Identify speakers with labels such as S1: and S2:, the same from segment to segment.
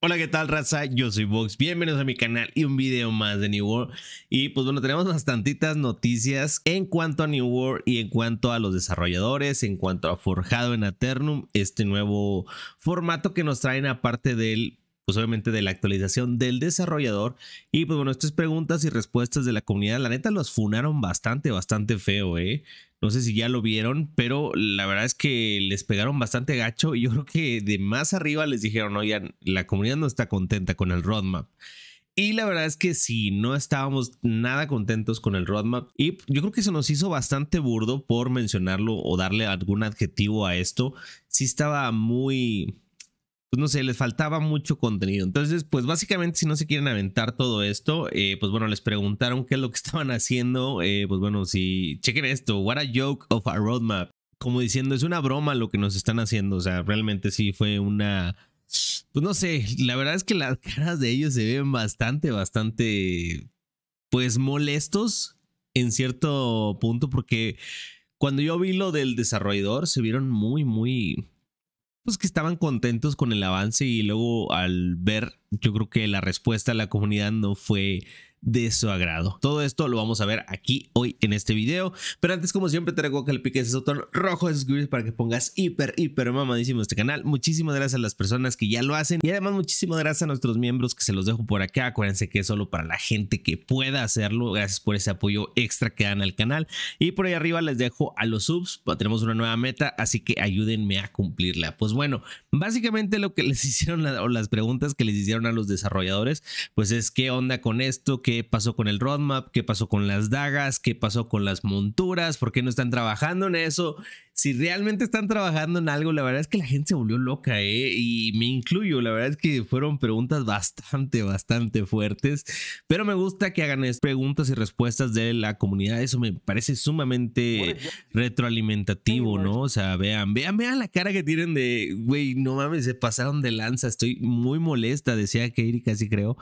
S1: Hola, ¿qué tal, raza? Yo soy Vox. Bienvenidos a mi canal y un video más de New World. Y pues bueno, tenemos bastantitas noticias en cuanto a New World y en cuanto a los desarrolladores, en cuanto a Forjado en Aternum, este nuevo formato que nos traen aparte del pues obviamente de la actualización del desarrollador. Y pues bueno, estas preguntas y respuestas de la comunidad, la neta, los funaron bastante, bastante feo, ¿eh? No sé si ya lo vieron, pero la verdad es que les pegaron bastante gacho y yo creo que de más arriba les dijeron, oigan, la comunidad no está contenta con el roadmap. Y la verdad es que sí, no estábamos nada contentos con el roadmap. Y yo creo que se nos hizo bastante burdo por mencionarlo o darle algún adjetivo a esto. Sí estaba muy, pues no sé, les faltaba mucho contenido. Entonces, pues básicamente si no se quieren aventar todo esto, eh, pues bueno, les preguntaron qué es lo que estaban haciendo. Eh, pues bueno, si chequen esto, what a joke of a roadmap. Como diciendo, es una broma lo que nos están haciendo. O sea, realmente sí fue una... Pues no sé, la verdad es que las caras de ellos se ven bastante, bastante, pues molestos en cierto punto, porque cuando yo vi lo del desarrollador, se vieron muy, muy pues que estaban contentos con el avance y luego al ver, yo creo que la respuesta de la comunidad no fue de su agrado. Todo esto lo vamos a ver aquí hoy en este video, pero antes como siempre te recuerdo que le piques ese botón rojo de suscribirse para que pongas hiper, hiper mamadísimo este canal. Muchísimas gracias a las personas que ya lo hacen y además muchísimas gracias a nuestros miembros que se los dejo por acá. Acuérdense que es solo para la gente que pueda hacerlo. Gracias por ese apoyo extra que dan al canal. Y por ahí arriba les dejo a los subs, tenemos una nueva meta, así que ayúdenme a cumplirla. Pues bueno, básicamente lo que les hicieron o las preguntas que les hicieron a los desarrolladores, pues es qué onda con esto, qué pasó con el roadmap, qué pasó con las dagas, qué pasó con las monturas, por qué no están trabajando en eso si realmente están trabajando en algo, la verdad es que la gente se volvió loca, ¿eh? Y me incluyo, la verdad es que fueron preguntas bastante, bastante fuertes, pero me gusta que hagan preguntas y respuestas de la comunidad, eso me parece sumamente retroalimentativo, ¿no? O sea, vean, vean, vean la cara que tienen de, güey, no mames, se pasaron de lanza, estoy muy molesta, decía Katie casi creo,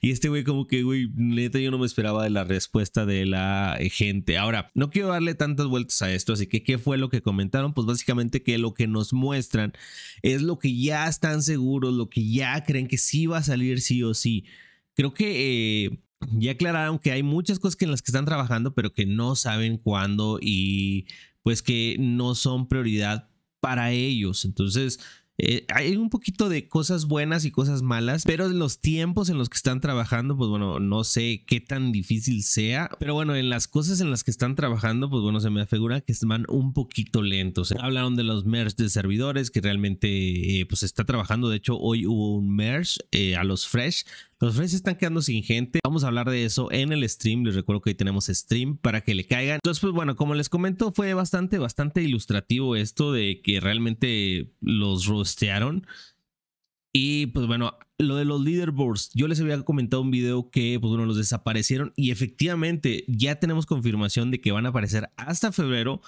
S1: y este güey como que, güey, neta yo no me esperaba de la respuesta de la gente. Ahora, no quiero darle tantas vueltas a esto, así que, ¿qué fue lo que comentó? comentaron, pues básicamente que lo que nos muestran es lo que ya están seguros, lo que ya creen que sí va a salir sí o sí. Creo que eh, ya aclararon que hay muchas cosas en las que están trabajando, pero que no saben cuándo y pues que no son prioridad para ellos. Entonces, eh, hay un poquito de cosas buenas y cosas malas, pero los tiempos en los que están trabajando, pues bueno, no sé qué tan difícil sea, pero bueno, en las cosas en las que están trabajando, pues bueno, se me figura que van un poquito lentos. Hablaron de los merge de servidores que realmente eh, pues se pues está trabajando, de hecho hoy hubo un merge eh, a los fresh los Rays están quedando sin gente. Vamos a hablar de eso en el stream. Les recuerdo que hoy tenemos stream para que le caigan. Entonces, pues bueno, como les comento, fue bastante, bastante ilustrativo esto de que realmente los rostearon. Y pues bueno, lo de los leaderboards, yo les había comentado un video que pues bueno, los desaparecieron y efectivamente ya tenemos confirmación de que van a aparecer hasta febrero,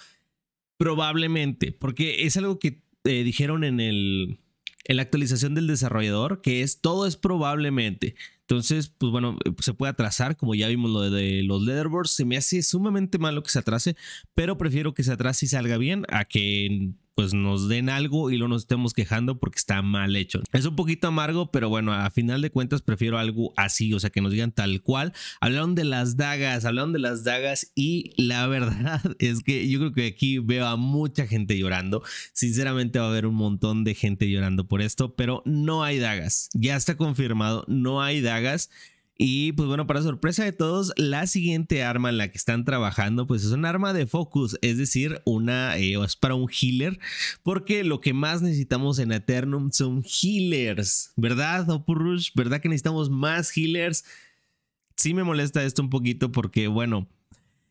S1: probablemente, porque es algo que eh, dijeron en el, en la actualización del desarrollador, que es todo es probablemente. Entonces, pues bueno, eh, se puede atrasar, como ya vimos lo de, los leaderboards. Se me hace sumamente malo que se atrase, pero prefiero que se atrase y salga bien a que pues nos den algo y luego nos estemos quejando porque está mal hecho. Es un poquito amargo, pero bueno, a final de cuentas prefiero algo así, o sea, que nos digan tal cual. Hablaron de las dagas, hablaron de las dagas y la verdad es que yo creo que aquí veo a mucha gente llorando. Sinceramente va a haber un montón de gente llorando por esto, pero no hay dagas. Ya está confirmado, no hay dagas. Y pues bueno, para sorpresa de todos, la siguiente arma en la que están trabajando, pues es un arma de focus, es decir, una eh, es para un healer, porque lo que más necesitamos en Eternum son healers, ¿verdad, Opurush? ¿Verdad que necesitamos más healers? Sí me molesta esto un poquito porque, bueno,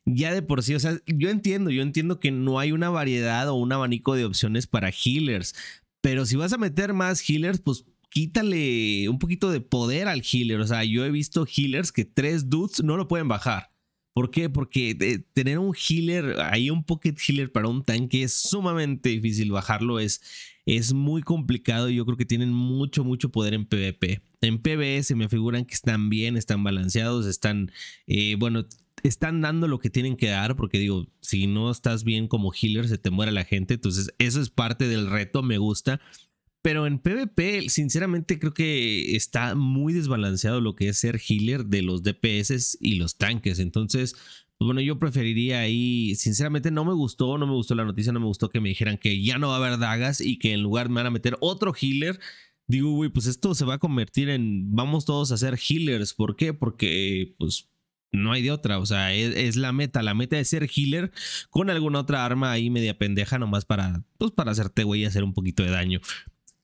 S1: ya de por sí, o sea, yo entiendo, yo entiendo que no hay una variedad o un abanico de opciones para healers, pero si vas a meter más healers, pues quítale un poquito de poder al healer. O sea, yo he visto healers que tres dudes no lo pueden bajar. ¿Por qué? Porque eh, tener un healer, Hay un pocket healer para un tanque es sumamente difícil bajarlo, es, es muy complicado y yo creo que tienen mucho, mucho poder en PvP. En PvE se me figuran que están bien, están balanceados, están, eh, bueno, están dando lo que tienen que dar, porque digo, si no estás bien como healer, se te muere la gente, entonces eso es parte del reto, me gusta, pero en PvP, sinceramente, creo que está muy desbalanceado lo que es ser healer de los DPS y los tanques. Entonces, pues bueno, yo preferiría ahí, sinceramente no me gustó, no me gustó la noticia, no me gustó que me dijeran que ya no va a haber dagas y que en lugar me van a meter otro healer. Digo, güey, pues esto se va a convertir en, vamos todos a ser healers. ¿Por qué? Porque, pues, no hay de otra, o sea, es, la meta, la meta es ser healer con alguna otra arma ahí media pendeja nomás para, pues para hacerte güey y hacer un poquito de daño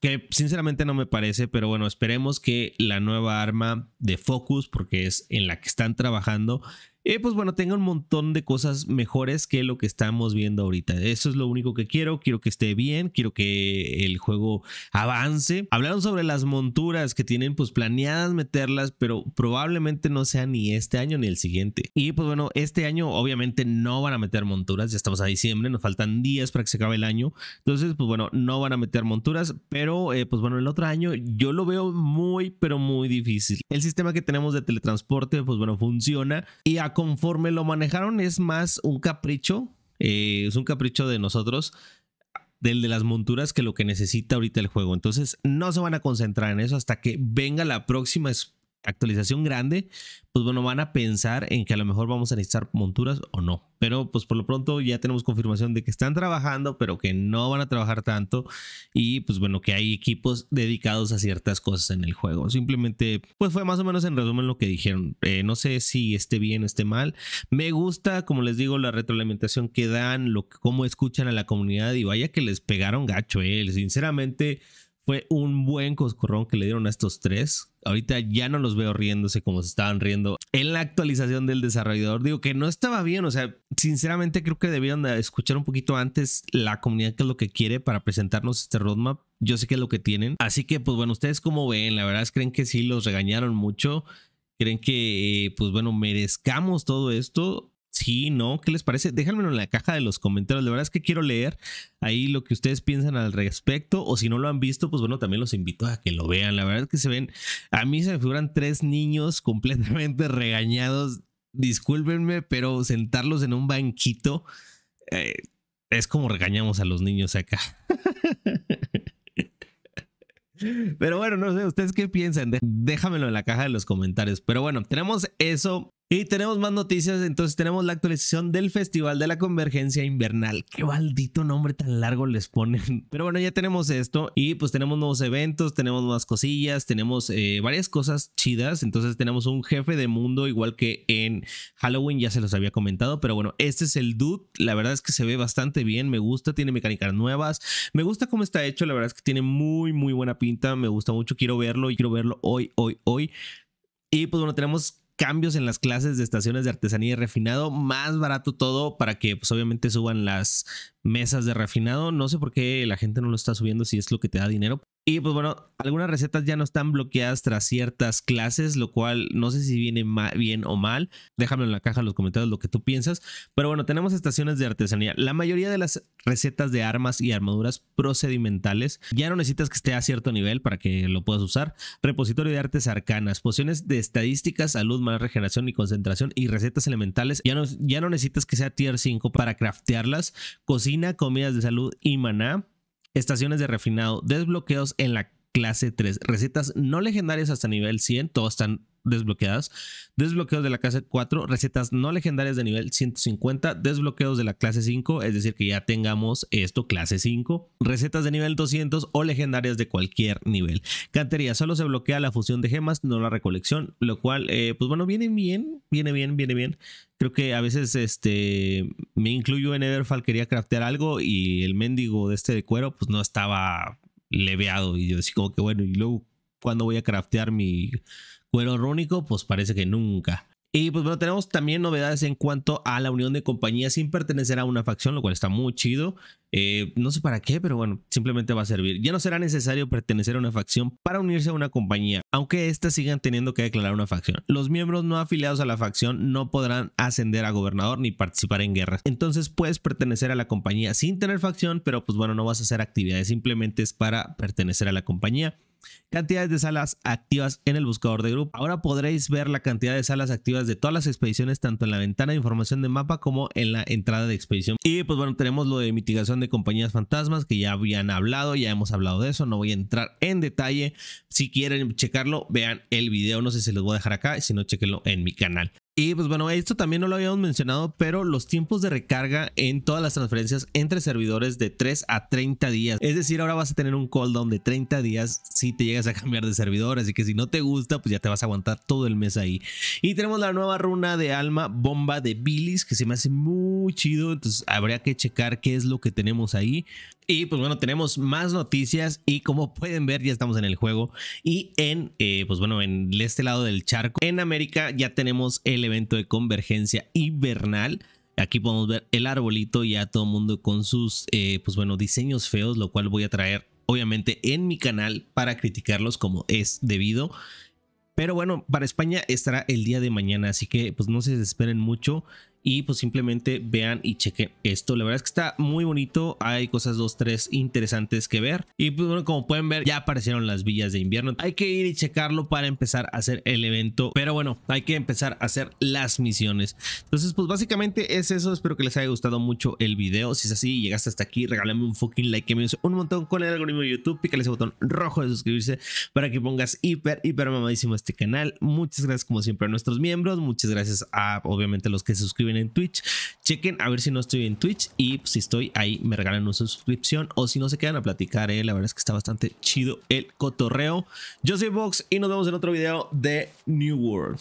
S1: que sinceramente no me parece, pero bueno, esperemos que la nueva arma de Focus, porque es en la que están trabajando, eh, pues bueno, tenga un montón de cosas mejores que lo que estamos viendo ahorita. Eso es lo único que quiero. Quiero que esté bien, quiero que el juego avance. Hablaron sobre las monturas que tienen pues planeadas meterlas, pero probablemente no sea ni este año ni el siguiente. Y pues bueno, este año obviamente no van a meter monturas. Ya estamos a diciembre, nos faltan días para que se acabe el año. Entonces, pues bueno, no van a meter monturas, pero eh, pues bueno, el otro año yo lo veo muy, pero muy difícil. El sistema que tenemos de teletransporte, pues bueno, funciona y a conforme lo manejaron es más un capricho, eh, es un capricho de nosotros, del de las monturas que lo que necesita ahorita el juego. Entonces no se van a concentrar en eso hasta que venga la próxima actualización grande, pues bueno, van a pensar en que a lo mejor vamos a necesitar monturas o no. Pero pues por lo pronto ya tenemos confirmación de que están trabajando, pero que no van a trabajar tanto. Y pues bueno, que hay equipos dedicados a ciertas cosas en el juego. Simplemente, pues fue más o menos en resumen lo que dijeron. Eh, no sé si esté bien o esté mal. Me gusta, como les digo, la retroalimentación que dan, lo, cómo escuchan a la comunidad y vaya que les pegaron gacho, eh. Sinceramente fue un buen coscorrón que le dieron a estos tres. Ahorita ya no los veo riéndose como se estaban riendo en la actualización del desarrollador. Digo que no estaba bien, o sea, sinceramente creo que debieron escuchar un poquito antes la comunidad que es lo que quiere para presentarnos este roadmap. Yo sé que es lo que tienen. Así que, pues bueno, ustedes como ven, la verdad es que creen que sí los regañaron mucho. Creen que, eh, pues bueno, merezcamos todo esto. Sí, no, ¿qué les parece? Déjamelo en la caja de los comentarios. La verdad es que quiero leer ahí lo que ustedes piensan al respecto. O si no lo han visto, pues bueno, también los invito a que lo vean. La verdad es que se ven, a mí se me figuran tres niños completamente regañados. Discúlpenme, pero sentarlos en un banquito eh, es como regañamos a los niños acá. Pero bueno, no sé, ¿ustedes qué piensan? Déjamelo en la caja de los comentarios. Pero bueno, tenemos eso y tenemos más noticias, entonces tenemos la actualización del Festival de la Convergencia Invernal. Qué maldito nombre tan largo les ponen. Pero bueno, ya tenemos esto y pues tenemos nuevos eventos, tenemos nuevas cosillas, tenemos eh, varias cosas chidas. Entonces tenemos un jefe de mundo igual que en Halloween, ya se los había comentado, pero bueno, este es el dude. La verdad es que se ve bastante bien, me gusta, tiene mecánicas nuevas, me gusta cómo está hecho, la verdad es que tiene muy, muy buena pinta, me gusta mucho, quiero verlo y quiero verlo hoy, hoy, hoy. Y pues bueno, tenemos cambios en las clases de estaciones de artesanía y refinado, más barato todo para que pues obviamente suban las mesas de refinado. No sé por qué la gente no lo está subiendo si es lo que te da dinero. Y pues bueno, algunas recetas ya no están bloqueadas tras ciertas clases, lo cual no sé si viene bien o mal. Déjame en la caja en los comentarios lo que tú piensas. Pero bueno, tenemos estaciones de artesanía. La mayoría de las recetas de armas y armaduras procedimentales ya no necesitas que esté a cierto nivel para que lo puedas usar. Repositorio de artes arcanas, pociones de estadísticas, salud, más regeneración y concentración y recetas elementales. Ya no, ya no necesitas que sea tier 5 para craftearlas. Cocina, comidas de salud y maná estaciones de refinado, desbloqueos en la clase 3. Recetas no legendarias hasta nivel 100, todas están desbloqueadas. Desbloqueos de la clase 4, recetas no legendarias de nivel 150, desbloqueos de la clase 5, es decir, que ya tengamos esto, clase 5, recetas de nivel 200 o legendarias de cualquier nivel. Cantería, solo se bloquea la fusión de gemas, no la recolección, lo cual, eh, pues bueno, viene bien, viene bien, viene bien. Creo que a veces este, me incluyo en Everfall, quería craftear algo y el mendigo de este de cuero, pues no estaba leveado. Y yo decía como que bueno, y luego, Cuando voy a craftear mi cuero rónico? Pues parece que nunca. Y pues bueno, tenemos también novedades en cuanto a la unión de compañías sin pertenecer a una facción, lo cual está muy chido. Eh, no sé para qué, pero bueno, simplemente va a servir. Ya no será necesario pertenecer a una facción para unirse a una compañía, aunque éstas sigan teniendo que declarar una facción. Los miembros no afiliados a la facción no podrán ascender a gobernador ni participar en guerras. Entonces puedes pertenecer a la compañía sin tener facción, pero pues bueno, no vas a hacer actividades, simplemente es para pertenecer a la compañía. Cantidades de salas activas en el buscador de grupo. Ahora podréis ver la cantidad de salas activas de todas las expediciones, tanto en la ventana de información de mapa como en la entrada de expedición. Y pues bueno, tenemos lo de mitigación de compañías fantasmas, que ya habían hablado, ya hemos hablado de eso, no voy a entrar en detalle. Si quieren checarlo, vean el video, no sé si los voy a dejar acá, si no, chequenlo en mi canal. Y pues bueno, esto también no lo habíamos mencionado, pero los tiempos de recarga en todas las transferencias entre servidores de 3 a 30 días. Es decir, ahora vas a tener un cooldown de 30 días si te llegas a cambiar de servidor. Así que si no te gusta, pues ya te vas a aguantar todo el mes ahí. Y tenemos la nueva runa de alma bomba de Billis, que se me hace muy chido. Entonces habría que checar qué es lo que tenemos ahí. Y pues bueno, tenemos más noticias y como pueden ver ya estamos en el juego. Y en, eh, pues bueno, en este lado del charco, en América ya tenemos el evento de convergencia hibernal. Aquí podemos ver el arbolito a todo el mundo con sus, eh, pues bueno, diseños feos, lo cual voy a traer obviamente en mi canal para criticarlos como es debido. Pero bueno, para España estará el día de mañana, así que pues no se desesperen mucho y pues simplemente vean y chequen esto. La verdad es que está muy bonito, hay cosas dos, tres interesantes que ver y pues bueno, como pueden ver ya aparecieron las villas de invierno. Hay que ir y checarlo para empezar a hacer el evento, pero bueno, hay que empezar a hacer las misiones. Entonces pues básicamente es eso, espero que les haya gustado mucho el video. Si es así llegaste hasta aquí, regálame un fucking like que me un montón con el algoritmo de YouTube, pícale ese botón rojo de suscribirse para que pongas hiper, hiper mamadísimo este canal. Muchas gracias como siempre a nuestros miembros, muchas gracias a obviamente los que se suscriben en Twitch. Chequen a ver si no estoy en Twitch y si estoy ahí me regalan una suscripción o si no se quedan a platicar, eh. la verdad es que está bastante chido el cotorreo. Yo soy Vox y nos vemos en otro video de New World.